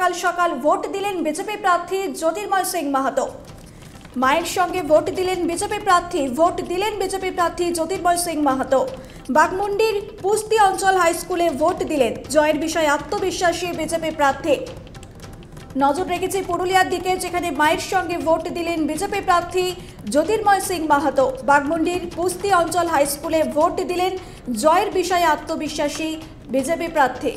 সকাল সকাল ভোট দিলেন বিজেপি প্রার্থী জ্যোতির্ময় সিং মাহাতো মায়ের সঙ্গে ভোট দিলেন বিজেপি প্রার্থী ভোট দিলেন বিজেপি প্রার্থী জ্যোতির্ময় সিং মাহাতো বাগমুন্ডির পুস্তি অঞ্চল হাই স্কুলে ভোট দিলেন জয়ের বিষয়ে আত্মবিশ্বাসী বিজেপি প্রার্থী নজর রেখেছে পুরুলিয়ার দিকে যেখানে মায়ের সঙ্গে ভোট দিলেন বিজেপি প্রার্থী জ্যোতির্ময় সিং মাহাতো বাগমুন্ডির পুস্তি অঞ্চল হাই স্কুলে ভোট দিলেন জয়ের বিষয়ে আত্মবিশ্বাসী বিজেপি প্রার্থী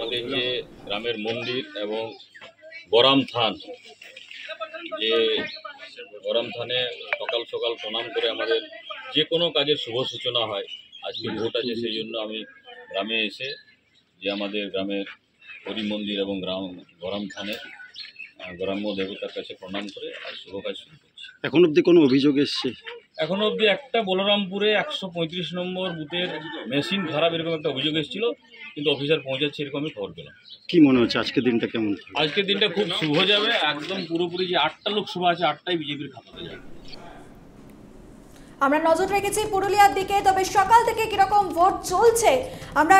আমাদের যে গ্রামের মন্দির এবং গরম থান যে গরম থানে সকাল সকাল প্রণাম করে আমাদের যে কোনো কাজের শুভ সূচনা হয় আজকে ভোট আছে সেই জন্য আমি গ্রামে এসে যে আমাদের গ্রামের হরি মন্দির এবং গ্রাম গরম থানে গ্রাম্য দেবতার কাছে প্রণাম করে আর শুভ কাজ শুরু এখন অবধি কোনো অভিযোগ এসছে এখনও অবধি একটা বলরামপুরে একশো নম্বর বুথের মেশিন খারাপ এরকম একটা অভিযোগ এসেছিলো কিন্তু অফিসার পৌঁছাচ্ছে এরকমই খবর পেলাম কি মনে হচ্ছে আজকের দিনটা কেমন আজকের দিনটা খুব শুভ যাবে একদম পুরোপুরি যে আটটা লোকসভা আছে আটটাই বিজেপির খাতাতে যাবে আমরা নজর রেখেছি পুরুলিয়ার দিকে তবে সকাল থেকে কিরকম ভোট চলছে আমরা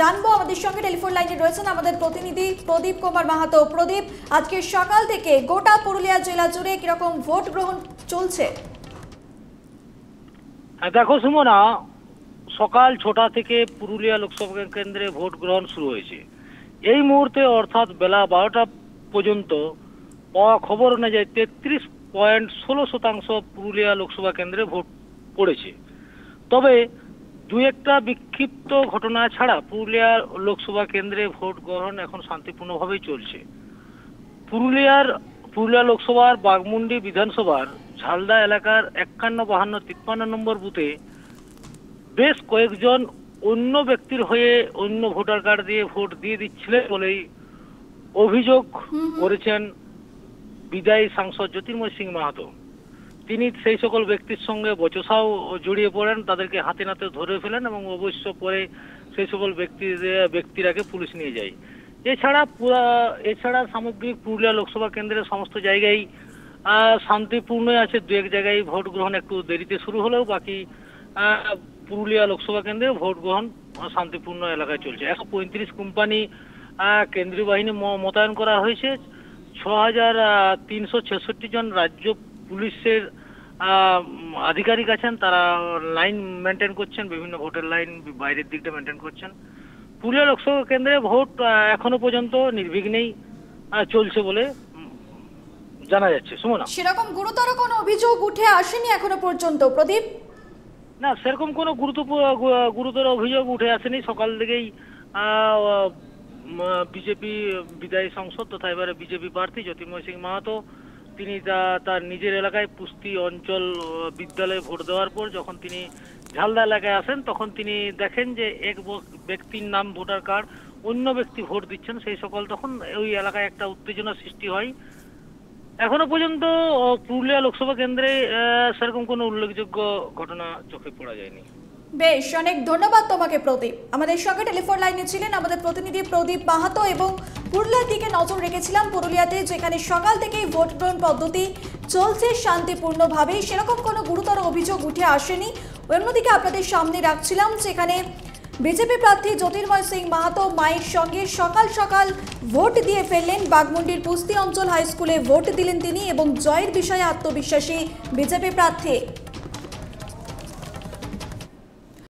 জানবো আমাদের সঙ্গে টেলিফোন লাইনে রয়েছেন আমাদের প্রতিনিধি প্রদীপ কুমার মাহাতো প্রদীপ আজকে সকাল থেকে গোটা পুরুলিয়া জেলা জুড়ে কিরকম ভোট গ্রহণ চলছে হ্যাঁ, দেখো সুমনা সকাল ছটা থেকে পুরুলিয়া লোকসভা কেন্দ্রে ভোট গ্রহণ শুরু হয়েছে এই মুহূর্তে অর্থাৎ বেলা বারোটা পর্যন্ত পাওয়া খবর অনুযায়ী তেত্রিশ পয়েন্ট ষোলো শতাংশ পুরুলিয়া লোকসভা কেন্দ্রে ভোট পড়েছে তবে দু একটা বিক্ষিপ্ত ঘটনা ছাড়া পুরুলিয়া লোকসভা কেন্দ্রে ভোট গ্রহণ এখন শান্তিপূর্ণভাবেই চলছে পুরুলিয়ার পুরুলিয়া লোকসভার বাগমুন্ডি বিধানসভার ঝালদা এলাকার একান্ন বাহান্ন তিপ্পান্ন নম্বর বুথে বেশ কয়েকজন অন্য ব্যক্তির হয়ে অন্য ভোটার কার্ড দিয়ে ভোট দিয়ে দিচ্ছিলেন বলেই অভিযোগ করেছেন বিদায়ী সাংসদ জ্যোতির্ময় সিং মাহাতো তিনি সেই সকল ব্যক্তির সঙ্গে বচসাও জড়িয়ে পড়েন তাদেরকে হাতে নাতে ধরে ফেলেন এবং অবশ্য পরে সেই সকল ব্যক্তি ব্যক্তিরাকে পুলিশ নিয়ে যায় এছাড়া পুরা এছাড়া সামগ্রিক পুরুলিয়া লোকসভা কেন্দ্রের সমস্ত জায়গায় শান্তিপূর্ণই আছে দু এক জায়গায় ভোট গ্রহণ একটু দেরিতে শুরু হলেও বাকি পুরুলিয়া লোকসভা কেন্দ্রে ভোট গ্রহণ শান্তিপূর্ণ এলাকায় চলছে একশো পঁয়ত্রিশ কোম্পানি কেন্দ্রীয় বাহিনী মোতায়েন করা হয়েছে ছ হাজার তিনশো ছেষট্টি জন রাজ্য পুলিশের আধিকারিক আছেন তারা লাইন মেনটেন করছেন বিভিন্ন ভোটের লাইন বাইরের দিকটা মেনটেন করছেন পুরুলিয়া লোকসভা কেন্দ্রে ভোট এখনো পর্যন্ত নির্বিঘ্নেই চলছে বলে জানা যাচ্ছে সুমনা সেরকম গুরুতর কোনো অভিযোগ উঠে আসেনি এখনো পর্যন্ত প্রদীপ না সেরকম কোনো গুরুত্বপূর্ণ গুরুতর অভিযোগ উঠে আসেনি সকাল থেকেই বিজেপি বিদায়ী সংসদ তথা এবারে বিজেপি প্রার্থী জ্যোতির্ময় সিং মাহাতো তিনি তা তার নিজের এলাকায় পুস্তি অঞ্চল বিদ্যালয়ে ভোট দেওয়ার পর যখন তিনি ঝালদা এলাকায় আসেন তখন তিনি দেখেন যে এক ব্যক্তির নাম ভোটার কার্ড অন্য ব্যক্তি ভোট দিচ্ছেন সেই সকল তখন ওই এলাকায় একটা উত্তেজনা সৃষ্টি হয় এখনো পর্যন্ত পুরুলিয়া লোকসভা কেন্দ্রে সেরকম কোনো উল্লেখযোগ্য ঘটনা চোখে পড়া যায়নি বেশ অনেক ধন্যবাদ তোমাকে প্রদীপ আমাদের সঙ্গে টেলিফোন লাইনে ছিলেন আমাদের প্রতিনিধি প্রদীপ মাহাতো এবং পুরুলিয়ার দিকে নজর রেখেছিলাম পুরুলিয়াতে যেখানে সকাল থেকেই ভোট গ্রহণ পদ্ধতি চলছে শান্তিপূর্ণভাবেই সেরকম কোনো গুরুতর অভিযোগ উঠে আসেনি অন্যদিকে আপনাদের সামনে রাখছিলাম যেখানে বিজেপি প্রার্থী জ্যোতির্ময় সিং মাহাতো মায়ের সঙ্গে সকাল সকাল ভোট দিয়ে ফেললেন বাগমুন্ডির পুস্তি অঞ্চল হাই স্কুলে ভোট দিলেন তিনি এবং জয়ের বিষয়ে আত্মবিশ্বাসী বিজেপি প্রার্থী